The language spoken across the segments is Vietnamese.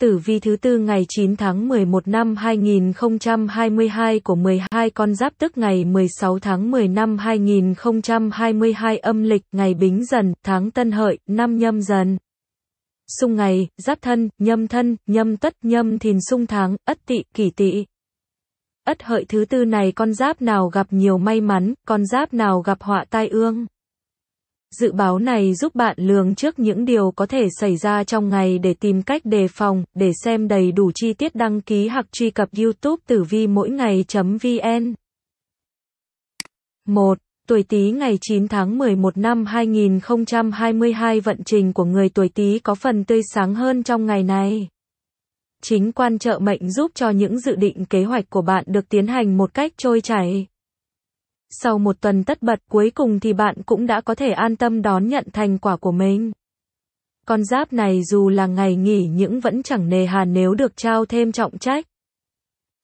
Tử vi thứ tư ngày 9 tháng 11 năm 2022 của 12 con giáp tức ngày 16 tháng 10 năm 2022 âm lịch, ngày Bính Dần, tháng Tân Hợi, năm Nhâm Dần. Xung ngày, Giáp Thân, Nhâm Thân, Nhâm Tất, Nhâm Thìn Xung tháng, Ất Tỵ, Kỷ Tỵ. Ất Hợi thứ tư này con giáp nào gặp nhiều may mắn, con giáp nào gặp họa tai ương. Dự báo này giúp bạn lường trước những điều có thể xảy ra trong ngày để tìm cách đề phòng, để xem đầy đủ chi tiết đăng ký hoặc truy cập YouTube tử vi mỗi ngày.vn. 1. Tuổi Tý ngày 9 tháng 11 năm 2022 vận trình của người tuổi Tý có phần tươi sáng hơn trong ngày này. Chính quan trợ mệnh giúp cho những dự định kế hoạch của bạn được tiến hành một cách trôi chảy sau một tuần tất bật cuối cùng thì bạn cũng đã có thể an tâm đón nhận thành quả của mình. Con giáp này dù là ngày nghỉ nhưng vẫn chẳng nề hà nếu được trao thêm trọng trách.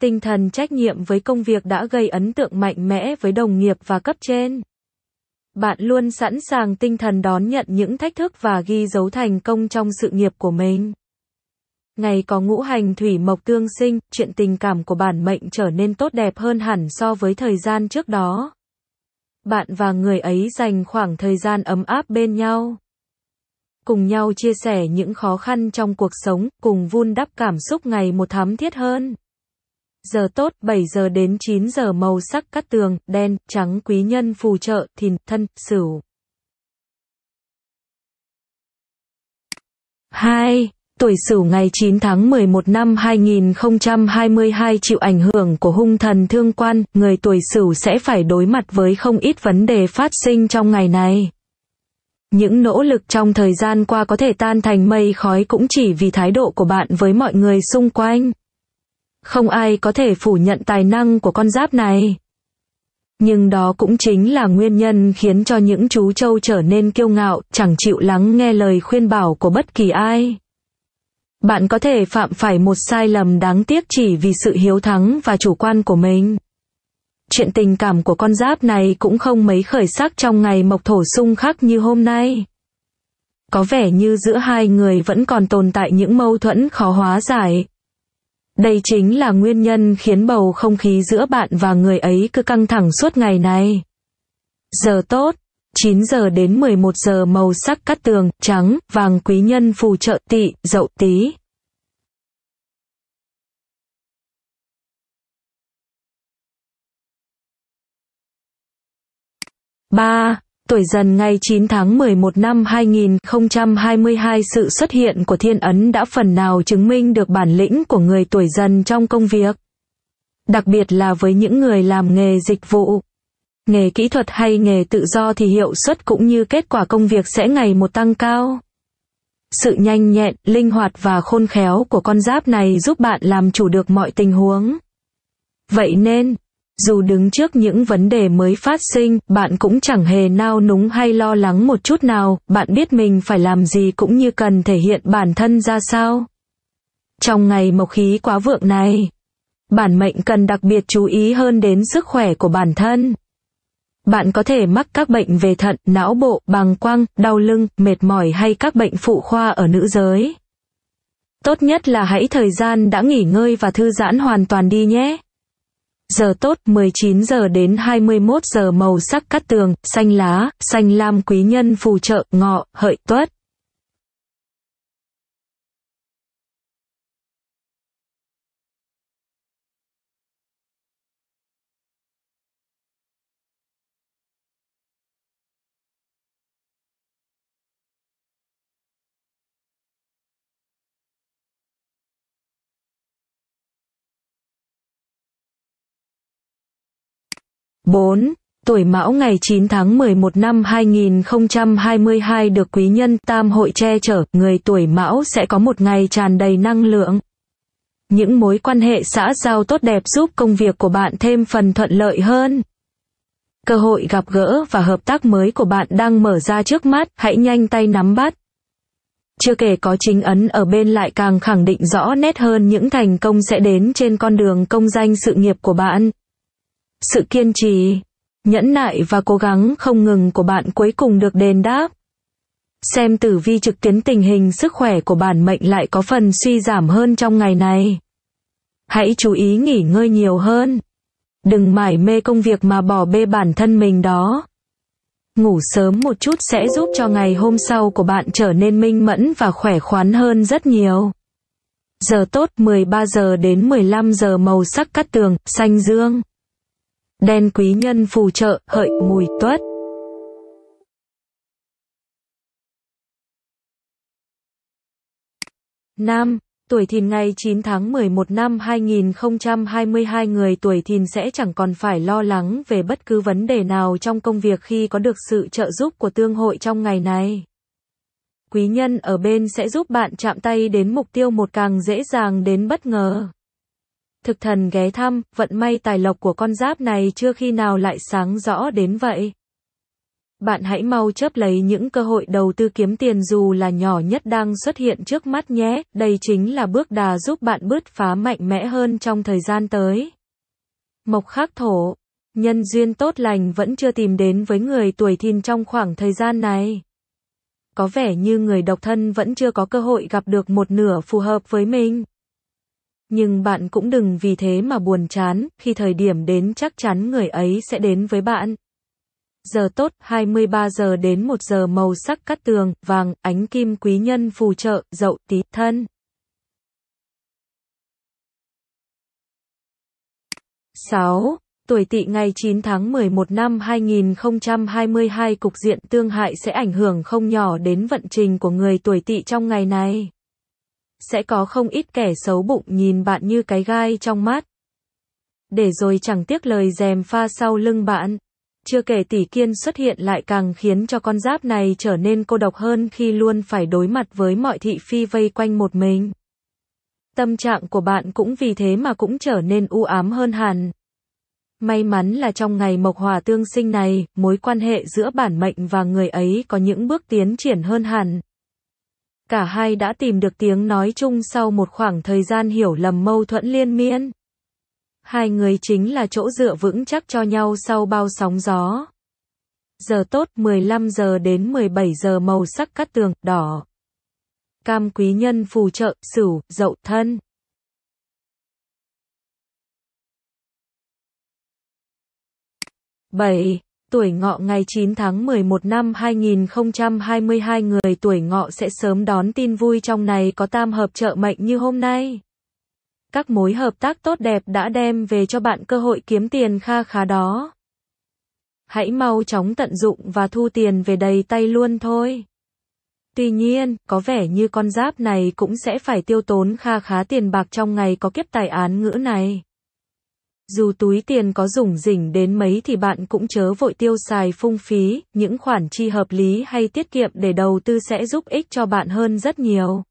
Tinh thần trách nhiệm với công việc đã gây ấn tượng mạnh mẽ với đồng nghiệp và cấp trên. Bạn luôn sẵn sàng tinh thần đón nhận những thách thức và ghi dấu thành công trong sự nghiệp của mình. Ngày có ngũ hành thủy mộc tương sinh, chuyện tình cảm của bản mệnh trở nên tốt đẹp hơn hẳn so với thời gian trước đó. Bạn và người ấy dành khoảng thời gian ấm áp bên nhau. Cùng nhau chia sẻ những khó khăn trong cuộc sống, cùng vun đắp cảm xúc ngày một thắm thiết hơn. Giờ tốt 7 giờ đến 9 giờ màu sắc cắt tường, đen, trắng quý nhân phù trợ, thìn, thân, sửu. 2 tuổi Sửu ngày 9 tháng 11 năm 2022 chịu ảnh hưởng của hung thần thương quan, người tuổi Sửu sẽ phải đối mặt với không ít vấn đề phát sinh trong ngày này. Những nỗ lực trong thời gian qua có thể tan thành mây khói cũng chỉ vì thái độ của bạn với mọi người xung quanh. Không ai có thể phủ nhận tài năng của con giáp này. Nhưng đó cũng chính là nguyên nhân khiến cho những chú trâu trở nên kiêu ngạo, chẳng chịu lắng nghe lời khuyên bảo của bất kỳ ai. Bạn có thể phạm phải một sai lầm đáng tiếc chỉ vì sự hiếu thắng và chủ quan của mình. Chuyện tình cảm của con giáp này cũng không mấy khởi sắc trong ngày mộc thổ sung khắc như hôm nay. Có vẻ như giữa hai người vẫn còn tồn tại những mâu thuẫn khó hóa giải. Đây chính là nguyên nhân khiến bầu không khí giữa bạn và người ấy cứ căng thẳng suốt ngày này. Giờ tốt, 9 giờ đến 11 giờ màu sắc cát tường, trắng, vàng quý nhân phù trợ tỵ, dậu tí. ba Tuổi dần ngày 9 tháng 11 năm 2022 sự xuất hiện của thiên ấn đã phần nào chứng minh được bản lĩnh của người tuổi dần trong công việc. Đặc biệt là với những người làm nghề dịch vụ. Nghề kỹ thuật hay nghề tự do thì hiệu suất cũng như kết quả công việc sẽ ngày một tăng cao. Sự nhanh nhẹn, linh hoạt và khôn khéo của con giáp này giúp bạn làm chủ được mọi tình huống. Vậy nên, dù đứng trước những vấn đề mới phát sinh, bạn cũng chẳng hề nao núng hay lo lắng một chút nào, bạn biết mình phải làm gì cũng như cần thể hiện bản thân ra sao. Trong ngày mộc khí quá vượng này, bản mệnh cần đặc biệt chú ý hơn đến sức khỏe của bản thân. Bạn có thể mắc các bệnh về thận, não bộ, bàng quang, đau lưng, mệt mỏi hay các bệnh phụ khoa ở nữ giới. Tốt nhất là hãy thời gian đã nghỉ ngơi và thư giãn hoàn toàn đi nhé. Giờ tốt 19 giờ đến 21 giờ màu sắc cát tường, xanh lá, xanh lam quý nhân phù trợ, ngọ, hợi, tuất. 4. Tuổi Mão ngày 9 tháng 11 năm 2022 được quý nhân tam hội che chở, người tuổi Mão sẽ có một ngày tràn đầy năng lượng. Những mối quan hệ xã giao tốt đẹp giúp công việc của bạn thêm phần thuận lợi hơn. Cơ hội gặp gỡ và hợp tác mới của bạn đang mở ra trước mắt, hãy nhanh tay nắm bắt. Chưa kể có chính ấn ở bên lại càng khẳng định rõ nét hơn những thành công sẽ đến trên con đường công danh sự nghiệp của bạn. Sự kiên trì, nhẫn nại và cố gắng không ngừng của bạn cuối cùng được đền đáp. Xem tử vi trực tuyến tình hình sức khỏe của bản mệnh lại có phần suy giảm hơn trong ngày này. Hãy chú ý nghỉ ngơi nhiều hơn. Đừng mải mê công việc mà bỏ bê bản thân mình đó. Ngủ sớm một chút sẽ giúp cho ngày hôm sau của bạn trở nên minh mẫn và khỏe khoắn hơn rất nhiều. Giờ tốt 13 giờ đến 15 giờ màu sắc cắt tường, xanh dương đen quý nhân phù trợ hợi mùi tuất Nam, tuổi thìn ngày 9 tháng 11 năm 2022 người tuổi thìn sẽ chẳng còn phải lo lắng về bất cứ vấn đề nào trong công việc khi có được sự trợ giúp của tương hội trong ngày này. Quý nhân ở bên sẽ giúp bạn chạm tay đến mục tiêu một càng dễ dàng đến bất ngờ thực thần ghé thăm, vận may tài lộc của con giáp này chưa khi nào lại sáng rõ đến vậy. Bạn hãy mau chấp lấy những cơ hội đầu tư kiếm tiền dù là nhỏ nhất đang xuất hiện trước mắt nhé, đây chính là bước đà giúp bạn bứt phá mạnh mẽ hơn trong thời gian tới. Mộc khắc thổ, nhân duyên tốt lành vẫn chưa tìm đến với người tuổi thìn trong khoảng thời gian này. Có vẻ như người độc thân vẫn chưa có cơ hội gặp được một nửa phù hợp với mình nhưng bạn cũng đừng vì thế mà buồn chán, khi thời điểm đến chắc chắn người ấy sẽ đến với bạn. Giờ tốt 23 giờ đến 1 giờ màu sắc cắt tường, vàng, ánh kim quý nhân phù trợ, dậu tí, thân. sáu Tuổi tỵ ngày 9 tháng 11 năm 2022 cục diện tương hại sẽ ảnh hưởng không nhỏ đến vận trình của người tuổi tỵ trong ngày này sẽ có không ít kẻ xấu bụng nhìn bạn như cái gai trong mắt. Để rồi chẳng tiếc lời dèm pha sau lưng bạn. Chưa kể tỷ kiên xuất hiện lại càng khiến cho con giáp này trở nên cô độc hơn khi luôn phải đối mặt với mọi thị phi vây quanh một mình. Tâm trạng của bạn cũng vì thế mà cũng trở nên u ám hơn hẳn. May mắn là trong ngày mộc hòa tương sinh này, mối quan hệ giữa bản mệnh và người ấy có những bước tiến triển hơn hẳn cả hai đã tìm được tiếng nói chung sau một khoảng thời gian hiểu lầm mâu thuẫn liên miên. Hai người chính là chỗ dựa vững chắc cho nhau sau bao sóng gió. Giờ tốt 15 giờ đến 17 giờ màu sắc cắt tường, đỏ. Cam quý nhân phù trợ, sửu, dậu, thân. bảy tuổi ngọ ngày 9 tháng 11 năm 2022 người tuổi ngọ sẽ sớm đón tin vui trong này có tam hợp trợ mệnh như hôm nay. Các mối hợp tác tốt đẹp đã đem về cho bạn cơ hội kiếm tiền kha khá đó. Hãy mau chóng tận dụng và thu tiền về đầy tay luôn thôi. Tuy nhiên, có vẻ như con giáp này cũng sẽ phải tiêu tốn kha khá tiền bạc trong ngày có kiếp tài án ngữ này. Dù túi tiền có rủng rỉnh đến mấy thì bạn cũng chớ vội tiêu xài phung phí, những khoản chi hợp lý hay tiết kiệm để đầu tư sẽ giúp ích cho bạn hơn rất nhiều.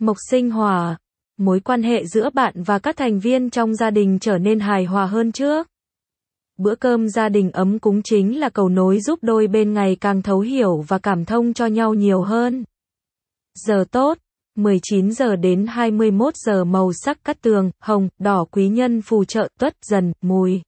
Mộc sinh hòa, mối quan hệ giữa bạn và các thành viên trong gia đình trở nên hài hòa hơn trước. Bữa cơm gia đình ấm cúng chính là cầu nối giúp đôi bên ngày càng thấu hiểu và cảm thông cho nhau nhiều hơn. Giờ tốt 19 giờ đến 21 giờ màu sắc cát tường, hồng, đỏ quý nhân phù trợ, tuất, dần, mùi.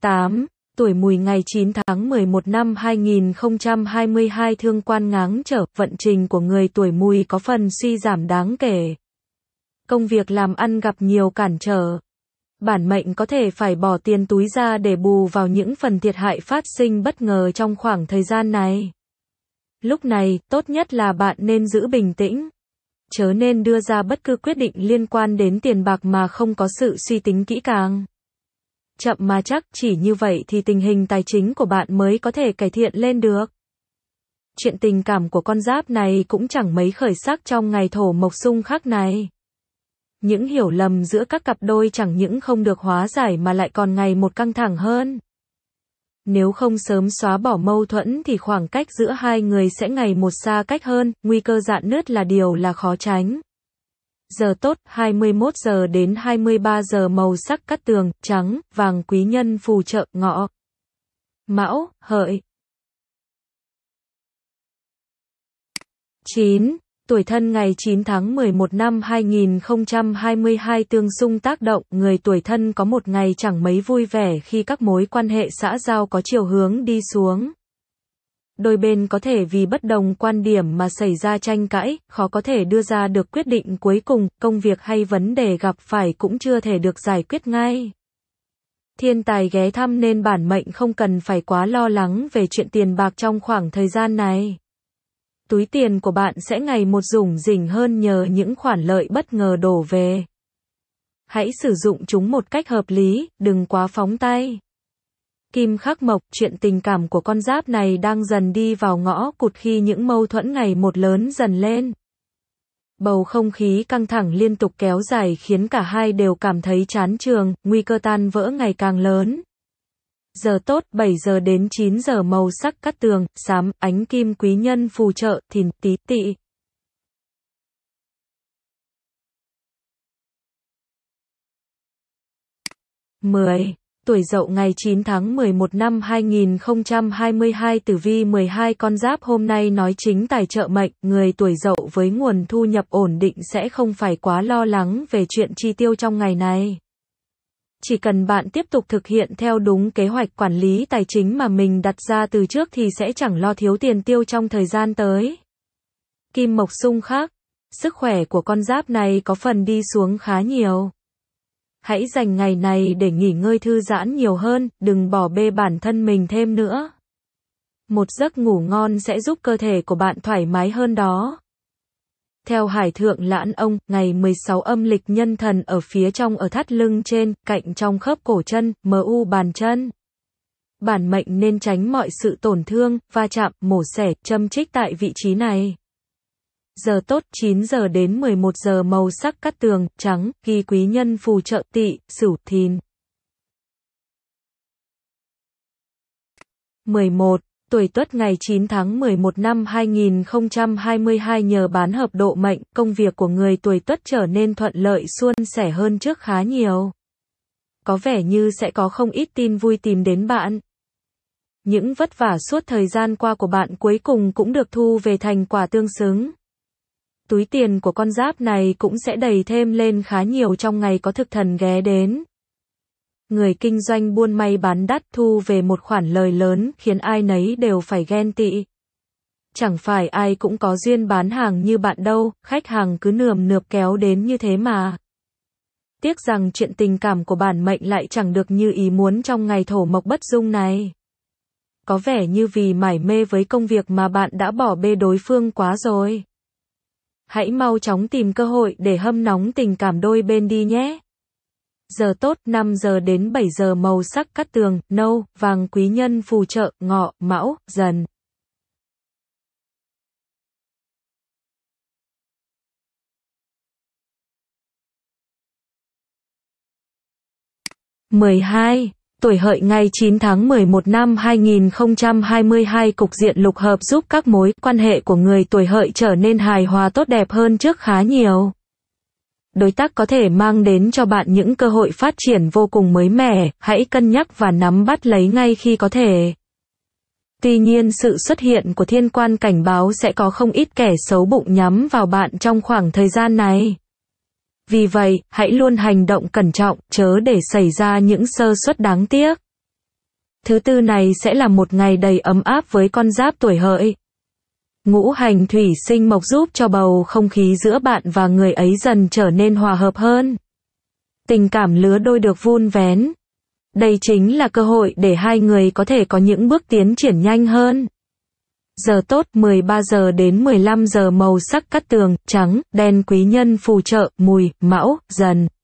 tám Tuổi mùi ngày 9 tháng 11 năm 2022 thương quan ngáng trở, vận trình của người tuổi mùi có phần suy giảm đáng kể. Công việc làm ăn gặp nhiều cản trở, bản mệnh có thể phải bỏ tiền túi ra để bù vào những phần thiệt hại phát sinh bất ngờ trong khoảng thời gian này. Lúc này, tốt nhất là bạn nên giữ bình tĩnh. Chớ nên đưa ra bất cứ quyết định liên quan đến tiền bạc mà không có sự suy tính kỹ càng. Chậm mà chắc chỉ như vậy thì tình hình tài chính của bạn mới có thể cải thiện lên được. Chuyện tình cảm của con giáp này cũng chẳng mấy khởi sắc trong ngày thổ mộc sung khắc này. Những hiểu lầm giữa các cặp đôi chẳng những không được hóa giải mà lại còn ngày một căng thẳng hơn. Nếu không sớm xóa bỏ mâu thuẫn thì khoảng cách giữa hai người sẽ ngày một xa cách hơn, nguy cơ dạn nứt là điều là khó tránh. Giờ tốt 21 giờ đến 23 giờ màu sắc cắt tường, trắng, vàng quý nhân phù trợ, ngọ. Mão, hợi. 9 tuổi thân ngày 9 tháng 11 năm 2022 tương xung tác động, người tuổi thân có một ngày chẳng mấy vui vẻ khi các mối quan hệ xã giao có chiều hướng đi xuống. Đôi bên có thể vì bất đồng quan điểm mà xảy ra tranh cãi, khó có thể đưa ra được quyết định cuối cùng, công việc hay vấn đề gặp phải cũng chưa thể được giải quyết ngay. Thiên tài ghé thăm nên bản mệnh không cần phải quá lo lắng về chuyện tiền bạc trong khoảng thời gian này túi tiền của bạn sẽ ngày một rủng rỉnh hơn nhờ những khoản lợi bất ngờ đổ về. Hãy sử dụng chúng một cách hợp lý, đừng quá phóng tay. Kim khắc mộc, chuyện tình cảm của con giáp này đang dần đi vào ngõ cụt khi những mâu thuẫn ngày một lớn dần lên. Bầu không khí căng thẳng liên tục kéo dài khiến cả hai đều cảm thấy chán trường, nguy cơ tan vỡ ngày càng lớn giờ tốt 7 giờ đến 9 giờ màu sắc cắt tường, xám, ánh kim quý nhân phù trợ, thìn, tí, tị. mười Tuổi dậu ngày 9 tháng 11 năm 2022 tử vi 12 con giáp hôm nay nói chính tài trợ mệnh, người tuổi dậu với nguồn thu nhập ổn định sẽ không phải quá lo lắng về chuyện chi tiêu trong ngày này. Chỉ cần bạn tiếp tục thực hiện theo đúng kế hoạch quản lý tài chính mà mình đặt ra từ trước thì sẽ chẳng lo thiếu tiền tiêu trong thời gian tới. Kim Mộc Sung khác, sức khỏe của con giáp này có phần đi xuống khá nhiều. Hãy dành ngày này để nghỉ ngơi thư giãn nhiều hơn, đừng bỏ bê bản thân mình thêm nữa. Một giấc ngủ ngon sẽ giúp cơ thể của bạn thoải mái hơn đó. Theo Hải Thượng Lãn Ông, ngày 16 âm lịch nhân thần ở phía trong ở thắt lưng trên, cạnh trong khớp cổ chân, mờ u bàn chân. Bản mệnh nên tránh mọi sự tổn thương, va chạm, mổ xẻ, châm trích tại vị trí này. Giờ tốt 9 giờ đến 11 giờ màu sắc cắt tường, trắng, ghi quý nhân phù trợ tỵ, sửu, thìn. 11 tuổi Tuất ngày 9 tháng 11 năm 2022 nhờ bán hợp độ mệnh, công việc của người tuổi Tuất trở nên thuận lợi suôn sẻ hơn trước khá nhiều. Có vẻ như sẽ có không ít tin vui tìm đến bạn. Những vất vả suốt thời gian qua của bạn cuối cùng cũng được thu về thành quả tương xứng. Túi tiền của con giáp này cũng sẽ đầy thêm lên khá nhiều trong ngày có thực thần ghé đến người kinh doanh buôn may bán đắt thu về một khoản lời lớn khiến ai nấy đều phải ghen tị. Chẳng phải ai cũng có duyên bán hàng như bạn đâu, khách hàng cứ nườm nượp kéo đến như thế mà. Tiếc rằng chuyện tình cảm của bản mệnh lại chẳng được như ý muốn trong ngày thổ mộc bất dung này. Có vẻ như vì mải mê với công việc mà bạn đã bỏ bê đối phương quá rồi. Hãy mau chóng tìm cơ hội để hâm nóng tình cảm đôi bên đi nhé giờ tốt 5 giờ đến 7 giờ màu sắc cắt tường, nâu, vàng quý nhân phù trợ, ngọ, mão, dần. mười hai Tuổi hợi ngày 9 tháng 11 năm 2022 cục diện lục hợp giúp các mối quan hệ của người tuổi hợi trở nên hài hòa tốt đẹp hơn trước khá nhiều đối tác có thể mang đến cho bạn những cơ hội phát triển vô cùng mới mẻ, hãy cân nhắc và nắm bắt lấy ngay khi có thể. Tuy nhiên sự xuất hiện của thiên quan cảnh báo sẽ có không ít kẻ xấu bụng nhắm vào bạn trong khoảng thời gian này. Vì vậy, hãy luôn hành động cẩn trọng, chớ để xảy ra những sơ suất đáng tiếc. Thứ tư này sẽ là một ngày đầy ấm áp với con giáp tuổi hợi. Ngũ hành thủy sinh mộc giúp cho bầu không khí giữa bạn và người ấy dần trở nên hòa hợp hơn. Tình cảm lứa đôi được vun vén. Đây chính là cơ hội để hai người có thể có những bước tiến triển nhanh hơn. Giờ tốt 13 giờ đến 15 giờ màu sắc cắt tường, trắng, đen quý nhân phù trợ, mùi, mão, dần.